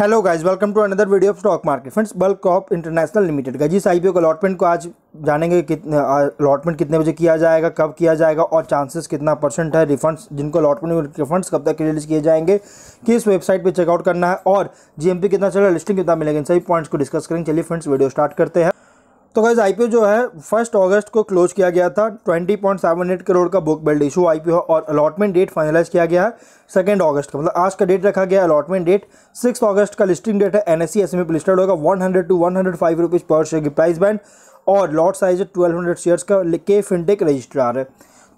hello guys welcome to another video of stock market friends bulk of international limited का जिस IPO के allotment को आज जानेंगे कितने अलॉटमेंट कितने बजे किया जाएगा कब किया जाएगा और चांसेस कितना परसेंट है रिफंड्स जिनको अलॉटमेंट रिफंड्स कब तक रिलीज किए जाएंगे किस वेबसाइट पर चेकआउट करना है और जीएमपी कितना चल रहा है लिस्टिंग कितना मिलेगा इन सभी पॉइंट्स को डिस्कस करेंगे चलिए फ्रेंड्स वीडियो स्टार्ट करते हैं तो गैस आई जो है फर्स्ट अगस्त को क्लोज किया गया था 20.78 करोड़ का book build issue I IPO और अलॉटमेंट डेट फाइनलाइज किया गया है सेकेंड अगस्त का मतलब आज का डेट रखा गया अलॉटमेंट डेट सिक्स अगस्त का लिस्टिंग डेट है एन एस सी में लिस्टेड होगा 100 टू 105 रुपीज़ पर शेयर की प्राइस बैंड और lot size twelve hundred shares का के फिनटेक रजिस्ट्रार है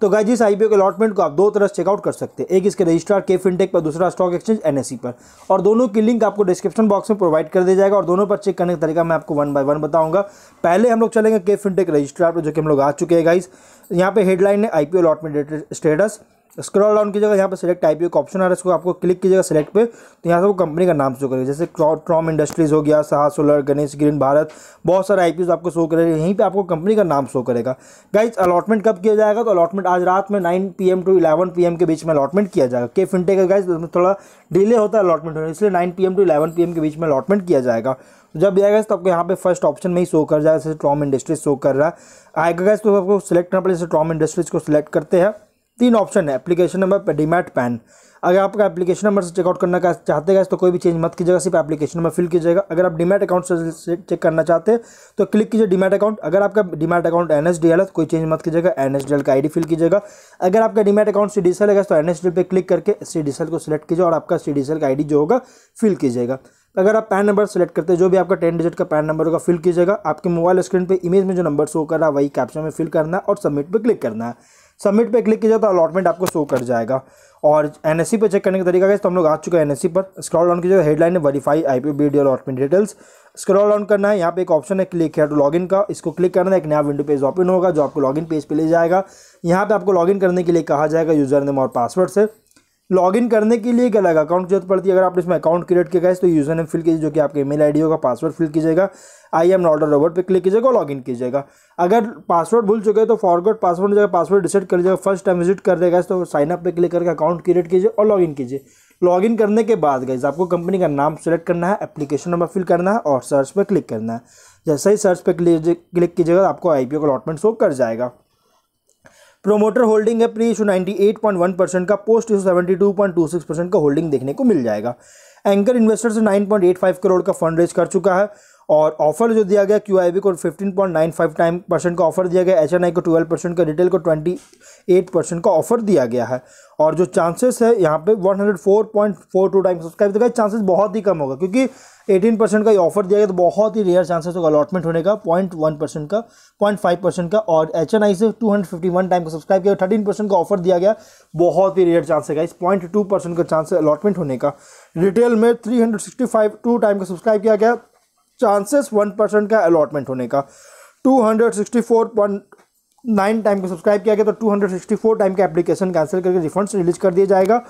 तो गाय इस आईपीओ के अलॉटमेंट को आप दो तरह से चेकआउट कर सकते हैं एक इसके रजिस्ट्रार के फिनटेक पर दूसरा स्टॉक एक्सचेंज एन पर और दोनों की लिंक आपको डिस्क्रिप्शन बॉक्स में प्रोवाइड कर दिया जाएगा और दोनों पर चेक करने का तरीका मैं आपको वन बाय वन बताऊंगा पहले हम लोग चलेंगे के फिनटेक रजिस्ट्रार पर जो कि हम लोग आ चुके हैं गाइज यहाँ पे हेडलाइन है I P allotment status scroll down कीजिएगा यहाँ पे सिलेक्ट आई का ऑप्शन आ रहा है इसको आपको क्लिक कीजिएगा सिलेक्ट पे तो यहाँ से वो कंपनी का नाम शो करेगा जैसे ट्रॉम इंडस्ट्रीज़ हो गया सहा सोलर गणेश ग्रीन भारत बहुत सारे आई आपको शो करेगा यहीं पर आपको कंपनी का नाम शो करेगा गाइज अलॉटमेंट कब किया जाएगा तो अलॉटमेंट आज रात में nine P to eleven P के बीच में अलॉटमेंट किया जाएगा के फिनटे का गाइज थोड़ा डिले होता है अलॉटमेंट होने इसलिए nine P to eleven P के बीच में अलॉटमेंट किया जाएगा जब तो जब जाएगा तो आपको यहाँ पे फर्स्ट ऑप्शन में ही शो कर जाएगा जैसे ट्रॉम इंडस्ट्रीज शो कर रहा है आएगा गैस तो आपको सिलेक्ट करना पड़ेगा जैसे ट्रॉम इंडस्ट्रीज को सिलेक्ट करते हैं तीन ऑप्शन है एप्लीकेशन नंबर पर डीमैट पैन अगर आपका एप्लीकेशन नंबर से चेकआउट करना चाहते हैं तो कोई भी चेंज मत कीजिएगा सिर्फ एप्लीकेशन नंबर फिल कीजिएगा अगर आप डीमैट अकाउंट से चेक करना चाहते हैं तो क्लिक कीजिए डीमैट अकाउंट अगर आपका demat account N S D L है तो कोई चेंज मत कीजिएगा एन एस डी एल का आई डी फिल कीजिएगा अगर आपका demat account C D L तो एन एस डी क्लिक करके सी डी एल को सिलेक्ट कीजिए और आपका सी डी एल का आई डी जो होगा फिल कीजिएगा अगर आप पैन नंबर सेलेक्ट करते हैं जो भी आपका टेन डिजिट का पैन नंबर होगा फिल कीजिएगा आपके मोबाइल स्क्रीन पे इमेज में जो नंबर शो कर रहा है वही कैप्शन में फिल करना है और सबमिट पर क्लिक करना है सबमिट पे क्लिक कीजिए तो अलॉटमेंट आपको शो कर जाएगा और एन एस पर चेक करने का तरीका है तो हम लोग आ चुके हैं एन पर स्क्रॉल डाउन कीजिएगा हेडलाइन है verify I P B D allotment details scroll down करना है यहाँ पे एक ऑप्शन है क्लिक हेयर टू लॉगिन का इसको क्लिक करना है एक नया विंडो पेज ओपन होगा जो आपको लॉगिन पेज पर ले जाएगा यहाँ पर आपको लॉगिन करने के लिए कहा जाएगा यूजर नेम और पासवर्ड से लॉगिन करने के लिए एक अलग अकाउंट की जरूरत पड़ती है अगर आप इसमें अकाउंट क्रिएट किया गया तो यूजर नेम फिल कीजिए जो कि आपके ईमेल आईडी होगा पासवर्ड फिल कीजिएगा आई एम नॉट रोबोट पे क्लिक कीजिएगा लॉग इन कीजिएगा अगर पासवर्ड भूल चुके हैं तो फॉरवर्ड पासवर्ड जगह पासवर्ड डिसाइड कर लीजिएगा फर्स्ट टाइम विजिट कर देगा तो साइन अप पर क्लिक करके अकाउंट क्रिएट कीजिए और लॉगिन कीजिए लॉगिन करने के बाद गए आपको कंपनी का नाम सेलेक्ट करना है एप्लीकेशन नंबर फिल करना है और सर्च पर क्लिक करना है जैसे ही सर्च पर क्लिक कीजिएगा आपको I P O allotment show कर जाएगा प्रोमोटर होल्डिंग है प्री इशू वन परसेंट का पोस्ट इशू सिक्स परसेंट का होल्डिंग देखने को मिल जाएगा एंकर इन्वेस्टर से फाइव करोड़ का फंड रेज कर चुका है और ऑफर जो दिया गया क्यू को 15.95 टाइम परसेंट का ऑफर दिया गया एच को 12 परसेंट का रिटेल को 28 परसेंट का ऑफर दिया गया है और जो चांसेस है यहाँ पे 104.42 टाइम सब्सक्राइब तो चांसेस बहुत ही कम होगा क्योंकि 18 परसेंट का ये ऑफर दिया गया तो बहुत ही रेयर चांसेस होगा अलॉटमेंट होने का पॉइंट वन परसेंट का पॉइंट फाइव परसेंट का और एच आई से two hundred fifty one time का सब्सक्राइब किया थर्टीन परसेंट का ऑफर दिया गया बहुत ही रेयर चांस है इस पॉइंट टू परसेंट का चांस अलॉटमेंट होने का रिटेल में three hundred sixty five two time का सब्सक्राइब किया गया चांसेस वन परसेंट का अलॉटमेंट होने का to hundred sixty four point nine time को सब्सक्राइब किया गया तो two hundred sixty four time का एप्लीकेशन कैंसिल करके रिफंड्स रिलीज कर दिया जाएगा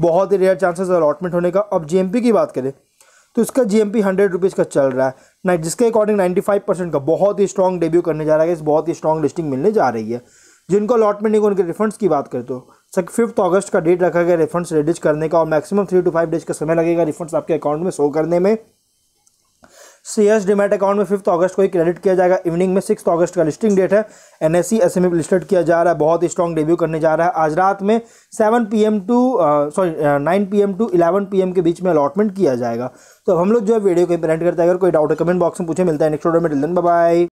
बहुत ही रेयर चांसेस अलॉटमेंट होने का अब जीएमपी की बात करें तो इसका G M P hundred rupees का चल रहा है ना जिसके अकॉर्डिंग नाइन्टी फाइव परसेंट का बहुत ही स्ट्रॉन्ग डेब्यू करने जा रहा है इस बहुत ही स्ट्रॉन्ग लिस्टिंग मिलने जा रही है जिनको अलॉटमेंट नहीं उनके रिफंड्स की बात करें तो सर फिफ्थ अगस्त का डेट रखा गया रिफंड्स रिलीज करने का और maximum three two five days का समय लगेगा रिफंड्स आपके अकाउंट में शो करने में सी एस डिमेट अकाउंट में फिफ्थ अगस्त को ही क्रेडिट किया जाएगा इवनिंग में सिक्स अगस्त का लिस्टिंग डेट है N S C S M listed किया जा रहा है बहुत स्ट्रॉन्ग डेब्यू करने जा रहा है आज रात में seven P M to sorry nine P M to eleven P M के बीच में अलॉटमेंट किया जाएगा तो हम लोग जो है वीडियो को इम्पेरेंट करते हैं अगर कोई डाउट है कमेंट बॉक्स में पूछे मिलता है नेक्स्ट ऑर्डर में डिलन बाय